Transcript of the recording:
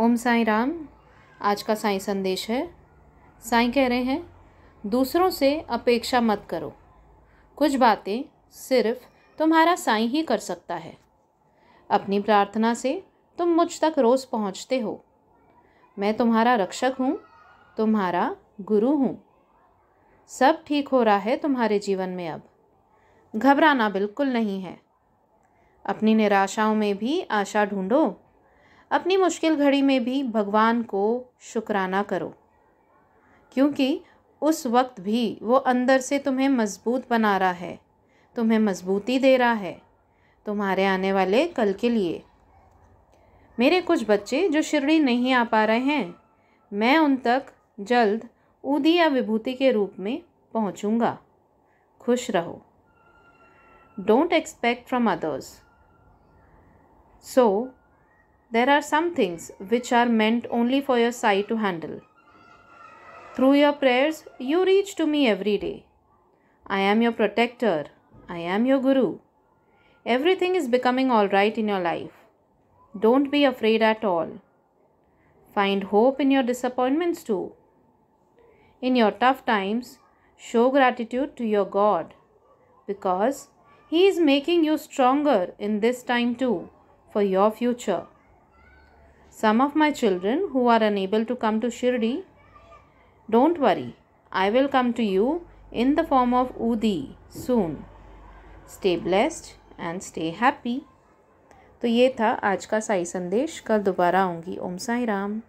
ओम साई राम आज का साई संदेश है साई कह रहे हैं दूसरों से अपेक्षा मत करो कुछ बातें सिर्फ तुम्हारा साई ही कर सकता है अपनी प्रार्थना से तुम मुझ तक रोज़ पहुंचते हो मैं तुम्हारा रक्षक हूँ तुम्हारा गुरु हूँ सब ठीक हो रहा है तुम्हारे जीवन में अब घबराना बिल्कुल नहीं है अपनी निराशाओं में भी आशा ढूंढो अपनी मुश्किल घड़ी में भी भगवान को शुक्राना करो क्योंकि उस वक्त भी वो अंदर से तुम्हें मजबूत बना रहा है तुम्हें मजबूती दे रहा है तुम्हारे आने वाले कल के लिए मेरे कुछ बच्चे जो शिरडी नहीं आ पा रहे हैं मैं उन तक जल्द ऊदी या विभूति के रूप में पहुंचूंगा। खुश रहो don't expect from others so There are some things which are meant only for your sight to handle. Through your prayers, you reach to me every day. I am your protector. I am your guru. Everything is becoming alright in your life. Don't be afraid at all. Find hope in your disappointments too. In your tough times, show gratitude to your God because He is making you stronger in this time too for your future. Some of my children who are unable to come to Shirdi, don't worry, I will come to you in the form of Udi soon. Stay blessed and stay happy. तो ये था आज का साई संदेश कल दोबारा आऊँगी ओम साई राम